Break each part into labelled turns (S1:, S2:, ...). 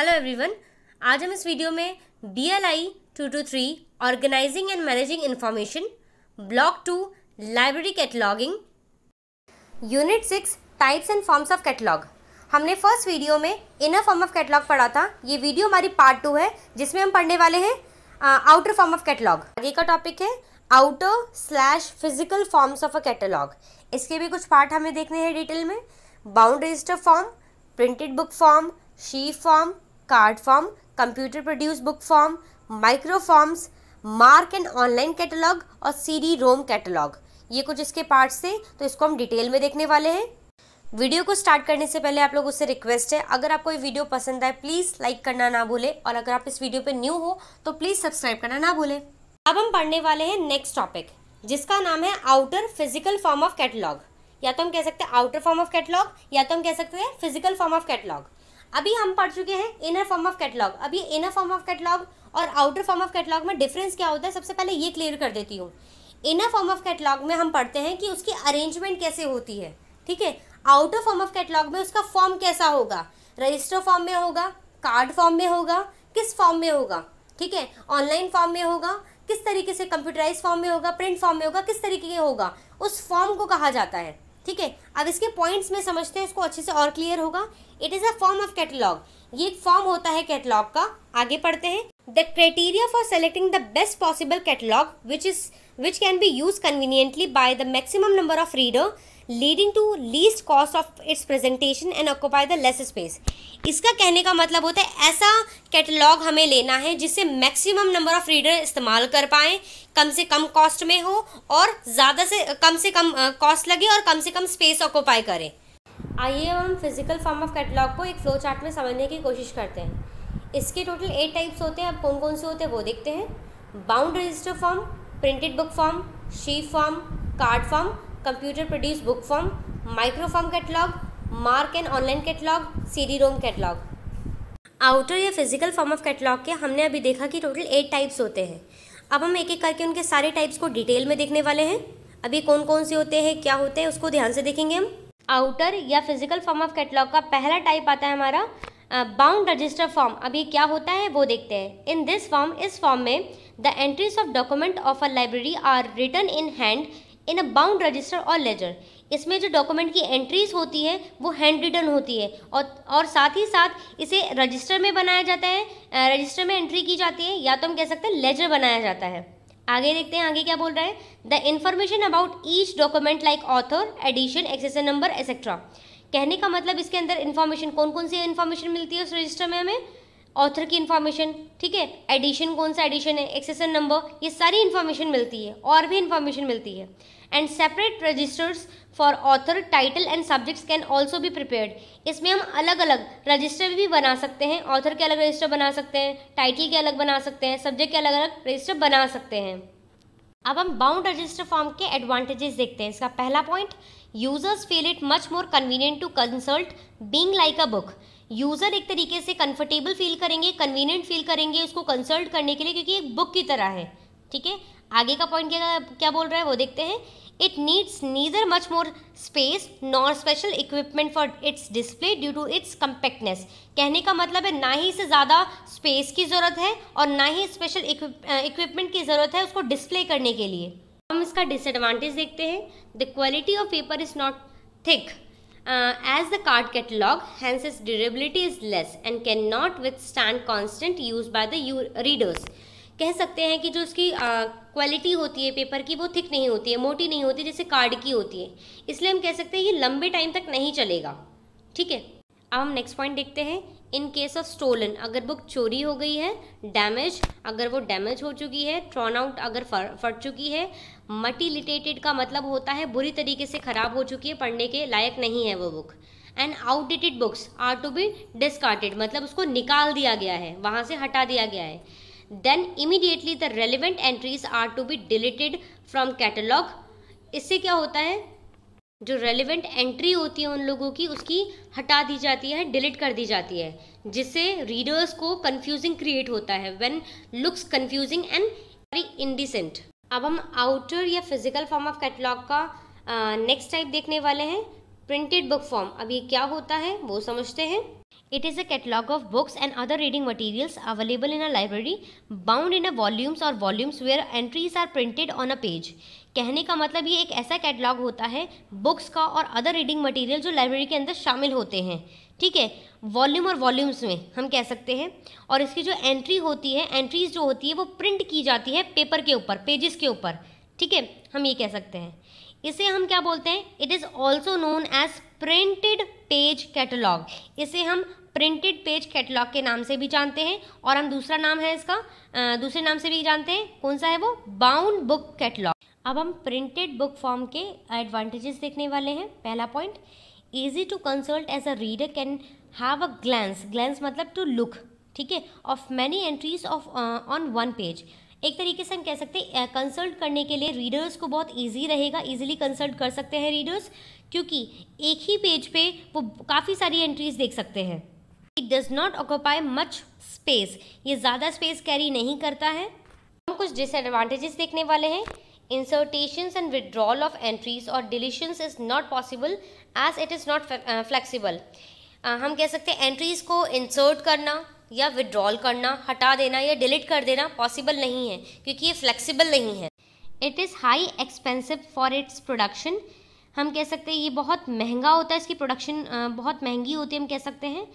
S1: Hello everyone आज हम इस वीडियो में D L I two two three organising and managing information block two library cataloguing unit six types and forms of catalogue हमने first video में inner form of catalogue पढ़ा था ये video हमारी पार्ट टू है जिसमें हम पढ़ने वाले हैं आउटर फॉर्म ऑफ कैटलॉग आगे का टॉपिक है outer slash physical forms of a catalogue इसके भी कुछ पार्ट हमें देखने हैं डिटेल में bound register form printed book form sheaf form card form computer produce book form micro forms MARC and online catalogue और सीडी रोम कैटलॉग ये कुछ इसके पार्ट्स थे तो इसको हम डिटेल में देखने वाले हैं वीडियो को स्टार्ट करने से पहले आप लोग उससे रिक्वेस्ट है अगर आपको ये वीडियो पसंद आए प्लीज़ लाइक करना ना भूले और अगर आप इस वीडियो पे न्यू हो तो प्लीज़ सब्सक्राइब करना ना भूले अब हम पढ़ने वाले हैं नेक्स्ट टॉपिक जिसका नाम है outer physical form of catalogue या तो हम कह सकते हैं आउटर फॉर्म ऑफ कैटलॉग या तो हम कह सकते हैं फिजिकल फॉर्म ऑफ कैटलॉग अभी हम पढ़ चुके हैं इनर फॉर्म ऑफ कैटलॉग अभी इनर फॉर्म ऑफ कैटलॉग और आउटर फॉर्म ऑफ कैटलॉग में डिफरेंस क्या होता है सबसे पहले ये क्लियर कर देती हूँ इनर फॉर्म ऑफ कैटलॉग में हम पढ़ते हैं कि उसकी अरेंजमेंट कैसे होती है ठीक है आउटर फॉर्म ऑफ कैटलॉग में उसका फॉर्म कैसा होगा रजिस्टर फॉर्म में होगा कार्ड फॉर्म में होगा किस फॉर्म में होगा ठीक है ऑनलाइन फॉर्म में होगा किस तरीके से कंप्यूटराइज फॉर्म में होगा प्रिंट फॉर्म में होगा किस तरीके के होगा उस फॉर्म को कहा जाता है ठीक है अब इसके पॉइंट्स में समझते हैं इसको अच्छे से और क्लियर होगा it is a form of catalogue ये एक फॉर्म होता है कैटलॉग का आगे पढ़ते हैं the criteria for selecting the best possible catalogue which is which can be use conveniently by the maximum number of reader leading to least cost of its presentation and occupy the less space इसका कहने का मतलब होता है ऐसा catalogue हमें लेना है जिससे मैक्सिमम नंबर ऑफ रीडर इस्तेमाल कर पाएँ कम से कम कॉस्ट में हो और ज़्यादा से कम से कम कॉस्ट लगे और कम से कम स्पेस ऑक्यूपाई करें आइए हम फिजिकल फॉर्म ऑफ कैटलॉग को एक फ्लो चार्ट में समझने की कोशिश करते हैं इसके टोटल एट टाइप्स होते हैं अब कौन कौन से होते हैं वो देखते हैं bound register form printed book form sheaf form card form computer produce book form microform catalogue MARC and online catalogue CD ROM catalogue outer या फिजिकल फॉर्म ऑफ कैटलॉग के हमने अभी देखा कि टोटल एट टाइप्स होते हैं अब हम एक एक करके उनके सारे टाइप्स को डिटेल में देखने वाले हैं अभी कौन कौन से होते हैं क्या होते हैं उसको ध्यान से देखेंगे हम आउटर या फिजिकल फॉर्म ऑफ कैटलॉग का पहला टाइप आता है हमारा बाउंड रजिस्टर फॉर्म अभी क्या होता है वो देखते हैं इन दिस फॉर्म इस फॉर्म में the entries of document of a library are return in hand in a bound register और लेजर इसमें जो डॉक्यूमेंट की एंट्रीज होती है वो हैंड रिटन होती है और और साथ ही साथ इसे रजिस्टर में बनाया जाता है रजिस्टर में एंट्री की जाती है या तो हम कह सकते हैं लेजर बनाया जाता है आगे देखते हैं आगे क्या बोल रहा है the information about each document like author edition accession number etcetera कहने का मतलब इसके अंदर इन्फॉर्मेशन कौन कौन सी इन्फॉर्मेशन मिलती है उस रजिस्टर में हमें ऑथर की इन्फॉर्मेशन ठीक है एडिशन कौन सा एडिशन है एक्सेसन नंबर ये सारी इन्फॉर्मेशन मिलती है और भी इन्फॉर्मेशन मिलती है and separate registers for author title and subjects can also भी प्रिपेयर्ड इसमें हम अलग अलग रजिस्टर भी बना सकते हैं ऑथर के अलग रजिस्टर बना सकते हैं टाइटल के अलग बना सकते हैं सब्जेक्ट के अलग अलग रजिस्टर बना सकते हैं अब हम बाउंड रजिस्टर फॉर्म के एडवांटेजेस देखते हैं इसका पहला point users feel it much more convenient to consult being like a book user एक तरीके से कंफर्टेबल फील करेंगे कन्वीनियंट फील करेंगे उसको कंसल्ट करने के लिए क्योंकि एक बुक की तरह है ठीक है आगे का पॉइंट क्या क्या बोल रहा है वो देखते हैं it needs neither much more space nor special equipment for its display due to its compactness कहने का मतलब है ना ही इसे ज़्यादा स्पेस की ज़रूरत है और ना ही स्पेशल इक्विपमेंट की ज़रूरत है उसको डिस्प्ले करने के लिए हम इसका डिसएडवांटेज देखते हैं the quality of paper is not thick uh, as the card catalog, hence its durability is less and cannot withstand constant use by the readers. कह सकते हैं कि जो उसकी क्वालिटी uh, होती है पेपर की वो थिक नहीं होती है मोटी नहीं होती जैसे कार्ड की होती है इसलिए हम कह सकते हैं ये लंबे टाइम तक नहीं चलेगा ठीक है अब हम नेक्स्ट पॉइंट देखते हैं इन केस ऑफ स्टोलन अगर बुक चोरी हो गई है डैमेज अगर वो डैमेज हो चुकी है ट्रॉन आउट अगर फट चुकी है मटीलिटेटेड का मतलब होता है बुरी तरीके से ख़राब हो चुकी है पढ़ने के लायक नहीं है वो book and outdated books are to be discarded मतलब उसको निकाल दिया गया है वहाँ से हटा दिया गया है then immediately the relevant entries are to be deleted from catalogue इससे क्या होता है जो रेलिवेंट एंट्री होती है उन लोगों की उसकी हटा दी जाती है डिलीट कर दी जाती है जिससे रीडर्स को कंफ्यूजिंग क्रिएट होता है when looks confusing and very indecent अब हम आउटर या फिजिकल फॉर्म ऑफ कैटलॉग का नेक्स्ट टाइप देखने वाले हैं प्रिंटेड बुक फॉर्म अब ये क्या होता है वो समझते हैं it is a catalogue of books and other reading materials available in a library bound in a volumes और volumes where entries are printed on a page कहने का मतलब ये एक ऐसा कैटलॉग होता है बुक्स का और अदर रीडिंग मटेरियल जो लाइब्रेरी के अंदर शामिल होते हैं ठीक है वॉल्यूम और वॉल्यूम्स में हम कह सकते हैं और इसकी जो एंट्री होती है एंट्रीज जो होती है वो प्रिंट की जाती है पेपर के ऊपर पेजेस के ऊपर ठीक है हम ये कह सकते हैं इसे हम क्या बोलते हैं it is also known as printed page catalogue इसे हम प्रिंटेड पेज कैटलॉग के नाम से भी जानते हैं और हम दूसरा नाम है इसका दूसरे नाम से भी जानते हैं कौन सा है वो बाउंड बुक कैटलॉग अब हम प्रिंटेड बुक फॉर्म के एडवांटेजेस देखने वाले हैं पहला point easy to consult as a reader can have a glance glance मतलब टू लुक ठीक है of many entries of on one page एक तरीके से हम कह सकते हैं कंसल्ट uh, करने के लिए रीडर्स को बहुत इजी रहेगा इजीली कंसल्ट कर सकते हैं रीडर्स क्योंकि एक ही पेज पे वो काफ़ी सारी एंट्रीज देख सकते हैं it does not occupy much space ये ज़्यादा स्पेस कैरी नहीं करता है हम कुछ डिसएडवांटेजेस देखने वाले हैं insertions and withdrawal of entries or deletions is not possible as it is not flexible uh, हम कह सकते हैं entries को insert करना या withdrawal करना हटा देना या delete कर देना possible नहीं है क्योंकि ये flexible नहीं है it is high expensive for its production हम कह सकते हैं ये बहुत महंगा होता है इसकी प्रोडक्शन बहुत महंगी होती है हम कह सकते हैं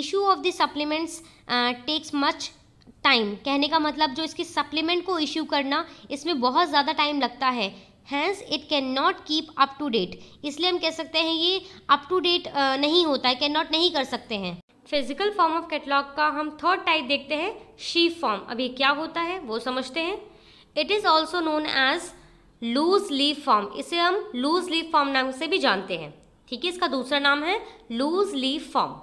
S1: issue of the supplements uh, takes much time कहने का मतलब जो इसकी सप्लीमेंट को इश्यू करना इसमें बहुत ज़्यादा टाइम लगता है hence it can not keep up to date इसलिए हम कह सकते हैं ये अप टू डेट नहीं होता है कैन नॉट नहीं कर सकते हैं फिजिकल फॉर्म ऑफ कैटलॉग का हम थर्ड टाइप देखते हैं शीफ फॉर्म अभी क्या होता है वो समझते हैं it is also known as loose leaf form इसे हम लूज लीव फॉर्म नाम से भी जानते हैं ठीक है इसका दूसरा नाम है लूज लीव फॉर्म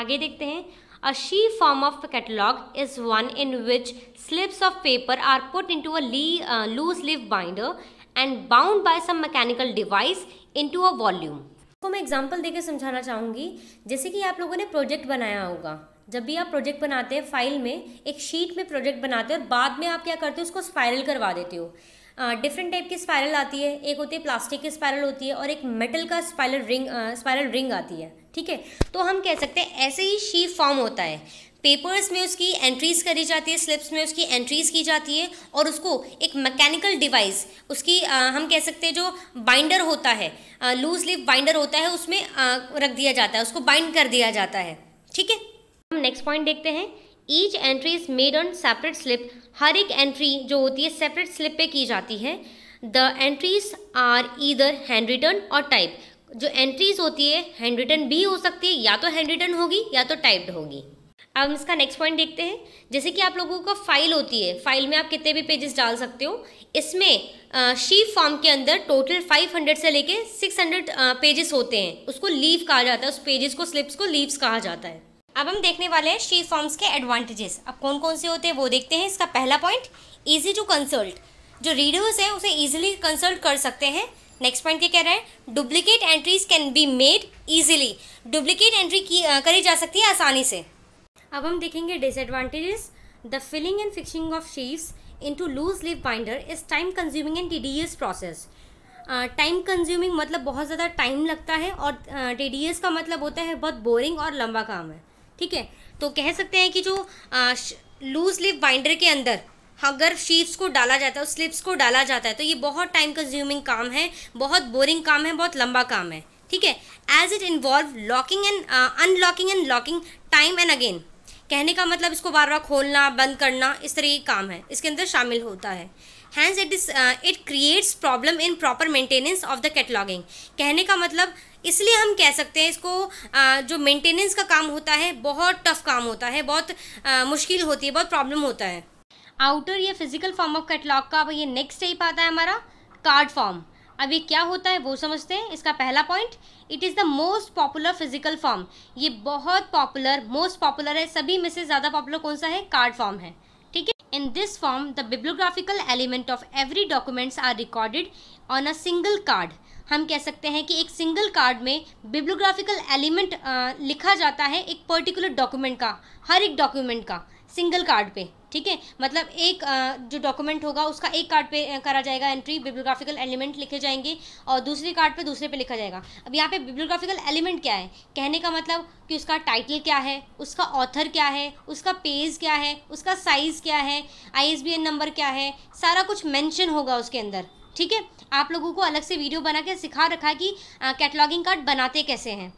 S1: आगे देखते हैं A sheaf form of catalog is one in which slips of paper are put into a uh, loose leaf binder and bound by some mechanical device into a volume. को मैं example देकर समझाना चाहूँगी जैसे कि आप लोगों ने प्रोजेक्ट बनाया होगा जब भी आप प्रोजेक्ट बनाते हैं फाइल में एक शीट में प्रोजेक्ट बनाते हो और बाद में आप क्या करते हो उसको स्पायरल करवा देते हो डिफरेंट टाइप की स्पायरल आती है एक होती है प्लास्टिक की स्पायरल होती है और एक मेटल का स्पायरल रिंग स्पायरल रिंग आती है ठीक है तो हम कह सकते हैं ऐसे ही शी फॉर्म होता है पेपर्स में उसकी एंट्रीज करी जाती है स्लिप्स में उसकी एंट्रीज की जाती है और उसको एक मैकेनिकल डिवाइस उसकी आ, हम कह सकते हैं जो बाइंडर होता है लूज लिप बाइंडर होता है उसमें आ, रख दिया जाता है उसको बाइंड कर दिया जाता है ठीक है हम नेक्स्ट पॉइंट देखते हैं each entry is made on separate slip हर एक एंट्री जो होती है सेपरेट स्लिप पे की जाती है the entries are either hand return और टाइप जो एंट्रीज होती है हैंड रिटन भी हो सकती है या तो हैंड रिटन होगी या तो टाइप्ड होगी अब हम इसका नेक्स्ट पॉइंट देखते हैं जैसे कि आप लोगों का फाइल होती है फाइल में आप कितने भी पेजेस डाल सकते हो इसमें शी फॉर्म के अंदर टोटल 500 से लेके 600 पेजेस होते हैं उसको लीव कहा जाता है उस पेजेस को स्लिप्स को लीव्स कहा जाता है अब हम देखने वाले हैं शी फॉर्म्स के एडवांटेजेस अब कौन कौन से होते हैं वो देखते हैं इसका पहला पॉइंट ईजी टू कंसल्ट जो रीडर्स हैं उसे ईजिली कंसल्ट कर सकते हैं नेक्स्ट पॉइंट क्या कह रहे हैं duplicate entries can be made easily duplicate entry की आ, करी जा सकती है आसानी से अब हम देखेंगे disadvantages the filling and fixing of sheets into loose leaf binder is time consuming and as process time consuming मतलब बहुत ज़्यादा टाइम लगता है और डी uh, का मतलब होता है बहुत बोरिंग और लंबा काम है ठीक है तो कह सकते हैं कि जो लूज लिव बाइंडर के अंदर हाँ, अगर शीट्स को डाला जाता है उस स्लिप्स को डाला जाता है तो ये बहुत टाइम कंज्यूमिंग काम है बहुत बोरिंग काम है बहुत लंबा काम है ठीक है as it involve locking and unlocking and locking time and again कहने का मतलब इसको बार बार खोलना बंद करना इस तरह की काम है इसके अंदर शामिल होता है hence it is it creates problem in proper maintenance of the cataloguing कहने का मतलब इसलिए हम कह सकते हैं इसको uh, जो मेंटेनेंस का काम होता है बहुत टफ काम होता है बहुत uh, मुश्किल होती है बहुत प्रॉब्लम होता है आउटर या फिजिकल फॉर्म ऑफ कैटलॉग का अब ये नेक्स्ट टाइप आता है हमारा कार्ड फॉर्म अब ये क्या होता है वो समझते हैं इसका पहला point it is the most popular physical form ये बहुत पॉपुलर मोस्ट पॉपुलर है सभी में से ज़्यादा पॉपुलर कौन सा है कार्ड फॉर्म है ठीक है in this form the bibliographical element of every documents are recorded on a single card हम कह सकते हैं कि एक सिंगल कार्ड में बिब्लोग्राफिकल एलिमेंट लिखा जाता है एक पर्टिकुलर डॉक्यूमेंट का हर एक डॉक्यूमेंट का सिंगल कार्ड पे ठीक है मतलब एक जो डॉक्यूमेंट होगा उसका एक कार्ड पे करा जाएगा एंट्री बिब्लोग्राफिकल एलिमेंट लिखे जाएंगे और दूसरे कार्ड पे दूसरे पे लिखा जाएगा अब यहाँ पे बिब्लोग्राफिकल एलिमेंट क्या है कहने का मतलब कि उसका टाइटल क्या है उसका ऑथर क्या है उसका पेज क्या है उसका साइज़ क्या है आई नंबर क्या है सारा कुछ मैंशन होगा उसके अंदर ठीक है आप लोगों को अलग से वीडियो बना के सिखा रखा है कि कैटलॉगिंग कार्ड बनाते कैसे हैं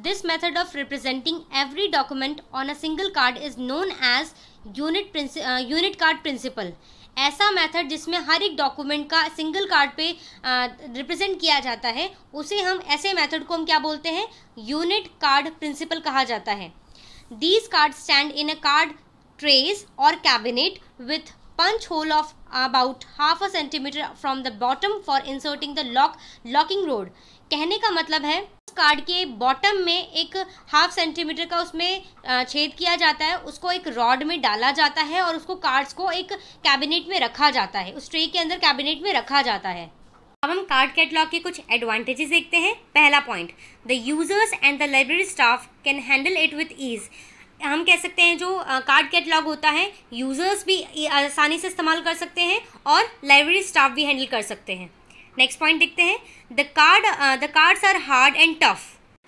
S1: this method of representing every document on a single card is known as unit unit card principle ऐसा मैथड जिसमें हर एक डॉक्यूमेंट का सिंगल कार्ड पे रिप्रेजेंट uh, किया जाता है उसे हम ऐसे मैथड को हम क्या बोलते हैं यूनिट कार्ड प्रिंसिपल कहा जाता है these card stand in a card trays और cabinet with punch hole of about half a centimetre from the bottom for inserting the lock locking rod कहने का मतलब है कार्ड के बॉटम में एक हाफ सेंटीमीटर का उसमें छेद किया जाता है उसको एक रॉड में डाला जाता है और उसको कार्ड्स को एक कैबिनेट में रखा जाता है उस ट्रे के अंदर कैबिनेट में रखा जाता है अब हम कार्ड कैटलॉग के कुछ एडवांटेजेस देखते हैं पहला point the users and the library staff can handle it with ease हम कह सकते हैं जो कार्ड कैटलॉग होता है यूज़र्स भी आसानी से इस्तेमाल कर सकते हैं और लाइब्रेरी स्टाफ भी हैंडल कर सकते हैं नेक्स्ट पॉइंट देखते हैं the card the cards are hard and tough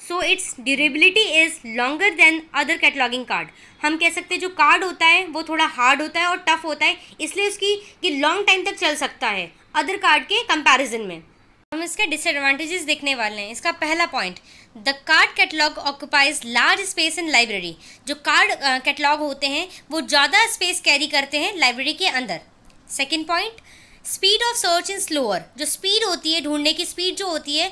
S1: so its durability is longer than other cataloguing card हम कह सकते हैं जो कार्ड होता है वो थोड़ा हार्ड होता है और टफ होता है इसलिए उसकी कि लॉन्ग टाइम तक चल सकता है अदर कार्ड के कंपेरिजन में हम इसके डिसएडवांटेजेस देखने वाले हैं इसका पहला point the card catalogue occupies large space in library जो कार्ड कैटलॉग uh, होते हैं वो ज़्यादा स्पेस कैरी करते हैं लाइब्रेरी के अंदर second point speed of search in slower जो स्पीड होती है ढूंढने की स्पीड जो होती है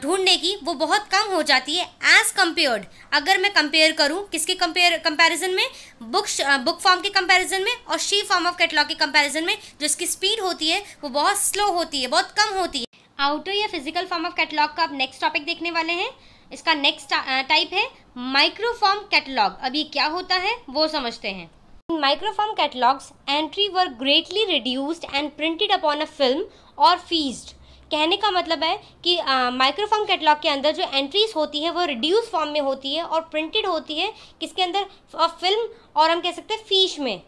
S1: ढूंढने की वो बहुत कम हो जाती है एज़ कम्पेयर्ड अगर मैं कंपेयर करूँ किसके कंपेयर कंपेरिजन में बुक बुक फॉर्म के कंपेरिजन में और शी फॉर्म ऑफ कैटलॉग के कंपेरिजन में जो इसकी स्पीड होती है वो बहुत स्लो होती है बहुत कम होती है आउटर या फिजिकल फॉर्म ऑफ कैटलॉग का आप नेक्स्ट टॉपिक देखने वाले हैं इसका नेक्स्ट टाइप है माइक्रोफॉर्म कैटलॉग अभी क्या होता है वो समझते हैं microfilm catalogs, entry were greatly reduced and printed upon a film or feast. कहने का मतलब है कि माइक्रोफॉर्म कैटलॉग के अंदर जो एंट्रीज होती है वो रिड्यूस फॉर्म में होती है और प्रिंटेड होती है किसके अंदर फिल्म और हम कह सकते हैं फीश में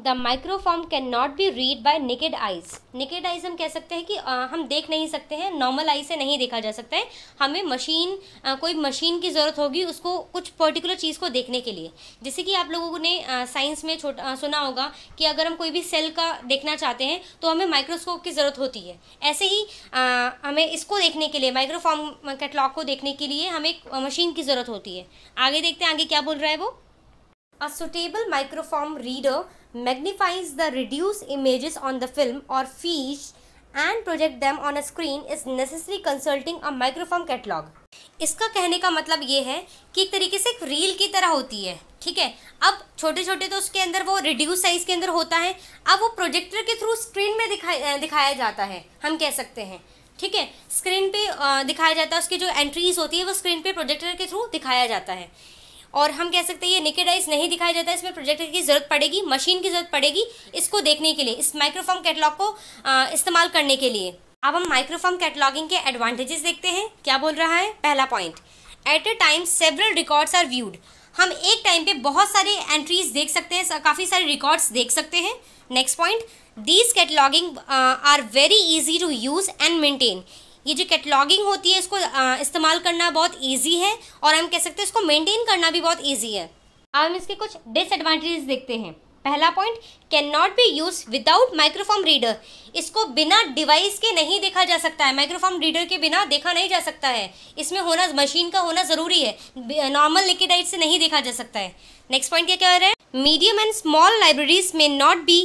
S1: the microform can not be read by naked eyes naked eyes हम कह सकते हैं कि आ, हम देख नहीं सकते हैं नॉर्मल आई से नहीं देखा जा सकता है हमें मशीन आ, कोई मशीन की ज़रूरत होगी उसको कुछ पर्टिकुलर चीज़ को देखने के लिए जैसे कि आप लोगों ने साइंस में छोटा सुना होगा कि अगर हम कोई भी सेल का देखना चाहते हैं तो हमें माइक्रोस्कोप की ज़रूरत होती है ऐसे ही आ, हमें इसको देखने के लिए माइक्रोफॉर्म कैटलॉग को देखने के लिए हमें एक मशीन की ज़रूरत होती है आगे देखते हैं आगे क्या बोल रहा है वो a suitable microform reader magnifies the reduced images on the film or fiche and project them on a screen is necessary consulting a microfilm catalog. इसका कहने का मतलब ये है कि एक तरीके से एक रील की तरह होती है ठीक है अब छोटे छोटे तो उसके अंदर वो रिड्यूस साइज़ के अंदर होता है अब वो प्रोजेक्टर के थ्रू स्क्रीन में दिखाई दिखाया जाता है हम कह सकते हैं ठीक है स्क्रीन पे दिखाया जाता है उसकी जो एंट्रीज होती है वो स्क्रीन पे प्रोजेक्टर के थ्रू दिखाया जाता है और हम कह सकते हैं ये निकेड आइज नहीं दिखाया जाता इसमें प्रोजेक्टर की ज़रूरत पड़ेगी मशीन की ज़रूरत पड़ेगी इसको देखने के लिए इस माइक्रोफॉर्म कैटलॉग को इस्तेमाल करने के लिए अब हम माइक्रोफॉर्म कैटलॉगिंग के एडवांटेजेस देखते हैं क्या बोल रहा है पहला point at a time several records are viewed हम एक टाइम पे बहुत सारे एंट्रीज देख सकते हैं काफ़ी सारे रिकॉर्ड्स देख सकते हैं next point these cataloguing are very easy to use and maintain ये जो कैटलॉगिंग होती है इसको इस्तेमाल करना बहुत ईजी है और हम कह सकते हैं इसको मेनटेन करना भी बहुत ईजी है अब हम इसके कुछ डिसएडवांटेजेस देखते हैं पहला point can not be use without microform reader इसको बिना डिवाइस के नहीं देखा जा सकता है माइक्रोफॉर्म रीडर के बिना देखा नहीं जा सकता है इसमें होना मशीन का होना ज़रूरी है नॉर्मल लिक्विडाइट से नहीं देखा जा सकता है नेक्स्ट पॉइंट क्या कह रहे हैं मीडियम एंड स्मॉल लाइब्रेरीज में not be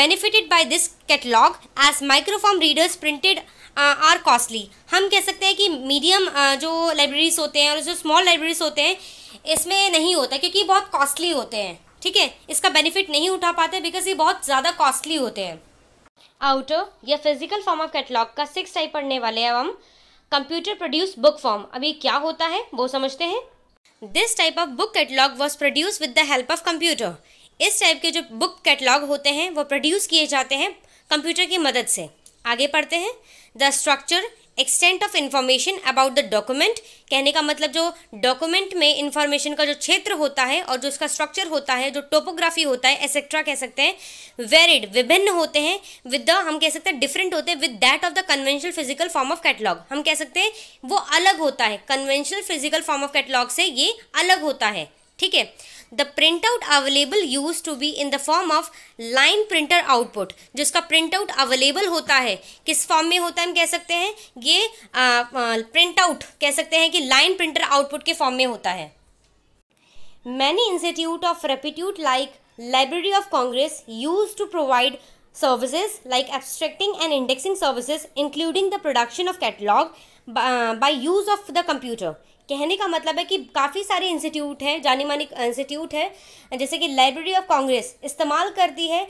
S1: benefited by this catalogue as microform readers printed are uh, costly हम कह सकते हैं कि मीडियम uh, जो लाइब्रेरीज होते हैं और जो स्मॉल लाइब्रेरीज होते हैं इसमें नहीं होता क्योंकि बहुत कॉस्टली होते हैं ठीक है इसका बेनिफिट नहीं उठा पाते बिकॉज ये बहुत ज़्यादा कॉस्टली होते हैं आउटर या फिजिकल फॉर्म ऑफ कैटलॉग का सिक्स टाइप पढ़ने वाले हैं हम कंप्यूटर प्रोड्यूस बुक फॉर्म अभी क्या होता है वो समझते हैं this type of book catalogue was produce with the help of computer इस टाइप के जो बुक कैटलॉग होते हैं वो प्रोड्यूस किए जाते हैं कंप्यूटर की मदद से आगे पढ़ते हैं the structure extent of information about the document कहने का मतलब जो डॉक्यूमेंट में इंफॉर्मेशन का जो क्षेत्र होता है और जो उसका स्ट्रक्चर होता है जो टोपोग्राफी होता है एसेट्रा कह सकते हैं वेरिड विभिन्न होते हैं विद द हम कह सकते हैं डिफरेंट होते हैं with that of the conventional physical form of catalogue हम कह सकते हैं वो अलग होता है conventional physical form of catalogue से ये अलग होता है ठीक है the print out available use to be in the form of line printer output जो इसका प्रिंट आउट अवेलेबल होता है किस फॉर्म में होता है हम कह सकते हैं ये प्रिंट आउट कह सकते हैं कि लाइन प्रिंटर आउटपुट के फॉर्म में होता है many institute of repute like library of Congress use to provide services like abstracting and indexing services including the production of catalogue by use of the computer कहने का मतलब है कि काफ़ी सारे इंस्टीट्यूट हैं जानी मानी इंस्टीट्यूट है जैसे कि लाइब्रेरी ऑफ कांग्रेस इस्तेमाल करती है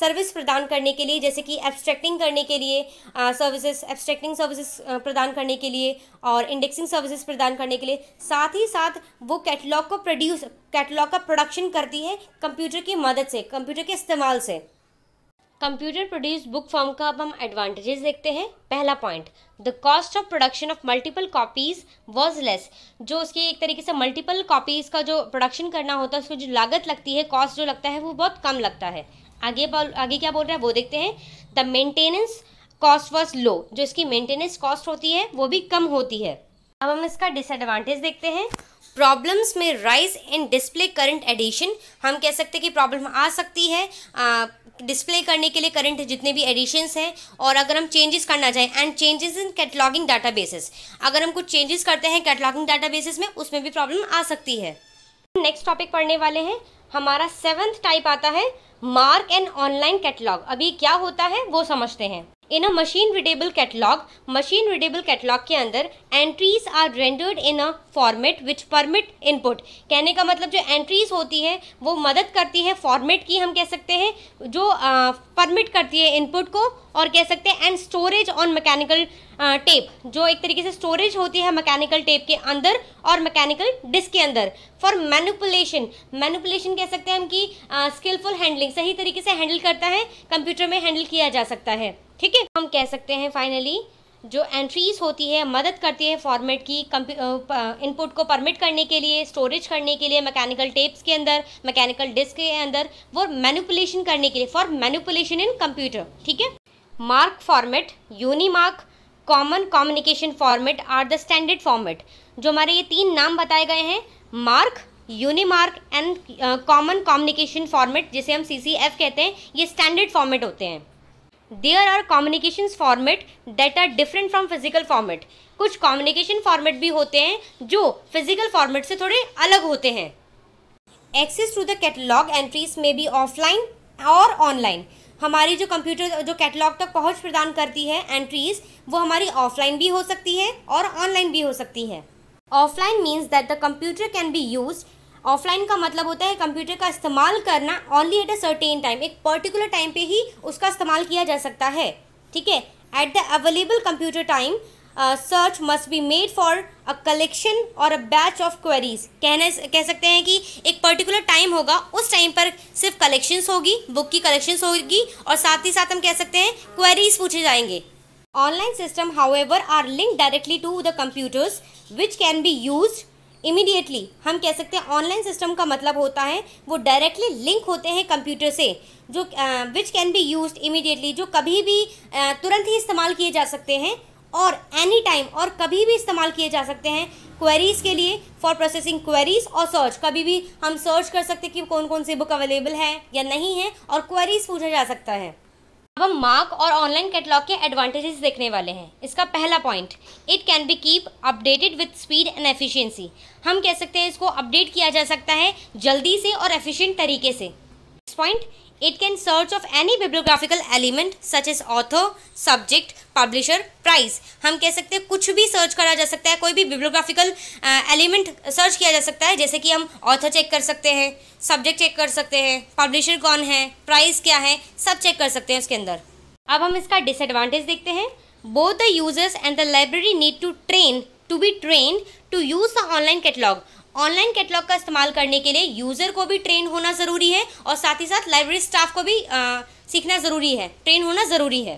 S1: सर्विस प्रदान करने के लिए जैसे कि एब्स्ट्रैक्टिंग करने के लिए सर्विसेज एब्स्ट्रैक्टिंग सर्विसेज प्रदान करने के लिए और इंडेक्सिंग सर्विसेज प्रदान करने के लिए साथ ही साथ वो कैटलॉग को प्रोड्यूस कैटलॉग का प्रोडक्शन करती है कंप्यूटर की मदद से कंप्यूटर के इस्तेमाल से कंप्यूटर प्रोड्यूस बुक फॉर्म का अब हम एडवांटेजेस देखते हैं पहला point the cost of production of multiple copies was less जो उसकी एक तरीके से मल्टीपल कॉपीज़ का जो प्रोडक्शन करना होता है उसको जो लागत लगती है कॉस्ट जो लगता है वो बहुत कम लगता है आगे आगे क्या बोल रहा है वो देखते हैं the maintenance cost was low जो इसकी मेंटेनेंस कॉस्ट होती है वो भी कम होती है अब हम इसका डिसएडवांटेज देखते हैं problems may rise in display current edition हम कह सकते हैं कि प्रॉब्लम आ सकती है डिस्प्ले करने के लिए करंट जितने भी एडिशंस हैं और अगर हम चेंजेस करना चाहें and changes in cataloguing data अगर हम कुछ चेंजेस करते हैं कैटलॉगिंग डाटा में उसमें भी प्रॉब्लम आ सकती है नेक्स्ट टॉपिक पढ़ने वाले हैं हमारा सेवन्थ टाइप आता है मार्क एंड ऑनलाइन कैटलॉग अभी क्या होता है वो समझते हैं in a machine readable catalogue machine readable catalogue के अंदर entries are rendered in a format which permit input कहने का मतलब जो एंट्रीज होती है वो मदद करती है फॉर्मेट की हम कह सकते हैं जो परमिट करती है इनपुट को और कह सकते हैं and storage on mechanical tape जो एक तरीके से स्टोरेज होती है मैकेनिकल टेप के अंदर और मैकेनिकल डिस्क के अंदर फॉर मैनुपुलेशन मैनुपुलेशन कह सकते हैं हम कि स्किलफुल हैंडलिंग सही तरीके से हैंडल करता है कंप्यूटर में हैंडल किया जा सकता है ठीक है हम कह सकते हैं फाइनली जो एंट्रीज होती है मदद करती है फॉर्मेट की इनपुट को परमिट करने के लिए स्टोरेज करने के लिए मैकेनिकल टेप्स के अंदर मैकेनिकल डिस्क के अंदर वो मैनिपुलेशन करने के लिए फॉर मैनिपुलेशन इन कंप्यूटर ठीक है MARC format UNIMARC common communication format are the standard format जो हमारे ये तीन नाम बताए गए हैं MARC UNIMARC and common communication format जिसे हम सी कहते हैं ये स्टैंडर्ड फॉर्मेट होते हैं there are communication format that are different from physical format कुछ कॉम्युनिकेशन फॉर्मेट भी होते हैं जो फिजिकल फॉर्मेट से थोड़े अलग होते हैं access to the catalogue entries में भी ऑफलाइन और ऑनलाइन हमारी जो कंप्यूटर जो कैटलॉग तक पहुंच प्रदान करती है एंट्रीज वो हमारी ऑफलाइन भी हो सकती है और ऑनलाइन भी हो सकती है offline means that the computer can be use offline का मतलब होता है कंप्यूटर का इस्तेमाल करना only at a certain time एक पर्टिकुलर टाइम पे ही उसका इस्तेमाल किया जा सकता है ठीक है at the available computer time search must be made for a collection or a batch of queries कहने कह सकते हैं कि एक पर्टिकुलर टाइम होगा उस टाइम पर सिर्फ कलेक्शंस होगी बुक की कलेक्शंस होगी और साथ ही साथ हम कह सकते हैं क्वेरीज पूछे जाएंगे online system however are link directly to the computers which can be use immediately हम कह सकते हैं ऑनलाइन सिस्टम का मतलब होता है वो डायरेक्टली लिंक होते हैं कंप्यूटर से जो which can be use immediately जो कभी भी uh, तुरंत ही इस्तेमाल किए जा सकते हैं और एनी टाइम और कभी भी इस्तेमाल किए जा सकते हैं क्वेरीज़ के लिए फॉर प्रोसेसिंग क्वेरीज़ और सर्च कभी भी हम सर्च कर सकते हैं कि कौन कौन सी बुक अवेलेबल है या नहीं है और क्वेरीज़ पूछा जा सकता है अब हम मार्क और ऑनलाइन कैटलॉग के एडवांटेजेस देखने वाले हैं इसका पहला point it can be keep updated with speed and efficiency हम कह सकते हैं इसको अपडेट किया जा सकता है जल्दी से और एफिशिएंट तरीके से point it can search of any bibliographical element such as author subject publisher price. हम कह सकते हैं कुछ भी सर्च करा जा सकता है कोई भी बिब्लोग्राफिकल एलिमेंट सर्च किया जा सकता है जैसे कि हम ऑथर चेक कर सकते हैं सब्जेक्ट चेक कर सकते हैं पब्लिशर कौन है प्राइस क्या है सब चेक कर सकते हैं उसके अंदर अब हम इसका डिसएडवांटेज देखते हैं both the users and the library need to train to be train to use the online catalogue online catalogue का इस्तेमाल करने के लिए यूज़र को भी ट्रेन होना ज़रूरी है और साथ ही साथ लाइब्रेरी स्टाफ को भी आ, सीखना ज़रूरी है ट्रेन होना ज़रूरी है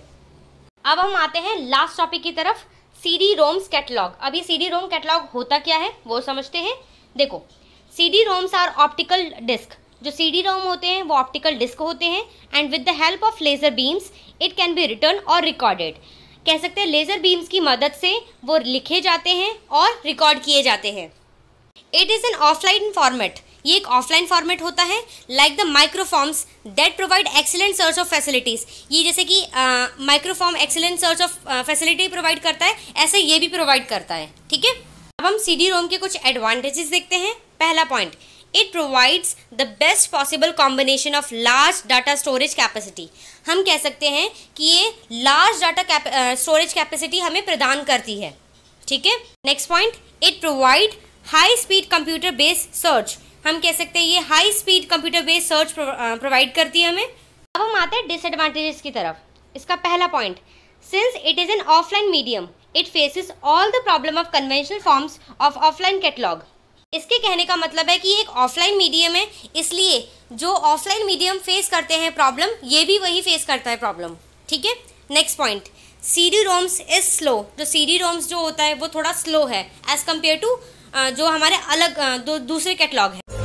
S1: अब हम आते हैं लास्ट टॉपिक की तरफ सी डी रोम्स कैटलॉग अभी सी डी रोम कैटलॉग होता क्या है वो समझते हैं देखो C D ROMs are optical disc जो सी डी रोम होते हैं वो ऑप्टिकल डिस्क होते हैं and with the help of laser beams it can be written or recorded कह सकते हैं लेज़र बीम्स की मदद से वो लिखे जाते हैं और रिकॉर्ड किए जाते हैं it is an offline format ये एक ऑफलाइन फॉर्मेट होता है like the microforms that provide excellent search of facilities ये जैसे कि microform excellent search of facility provide करता है ऐसे ये भी प्रोवाइड करता है ठीक है अब हम सी डी रोम के कुछ एडवांटेजेस देखते हैं पहला point it provides the best possible combination of large data storage capacity हम कह सकते हैं कि ये लार्ज डाटा स्टोरेज कैपेसिटी हमें प्रदान करती है ठीक है next point it provide high speed computer based search हम कह सकते हैं ये high speed computer based search provide करती है हमें अब हम आते हैं डिसएडवांटेजेस की तरफ इसका पहला point since it is an offline medium it faces all the problem of conventional forms of offline catalogue इसके कहने का मतलब है कि ये एक ऑफलाइन मीडियम है इसलिए जो ऑफलाइन मीडियम फेस करते हैं प्रॉब्लम ये भी वही फेस करता है प्रॉब्लम ठीक है next point C D ROMs is slow जो सी डी रोम्स जो होता है वो थोड़ा स्लो है एज़ कम्पेयर टू जो हमारे अलग दो, दूसरे कैटलॉग है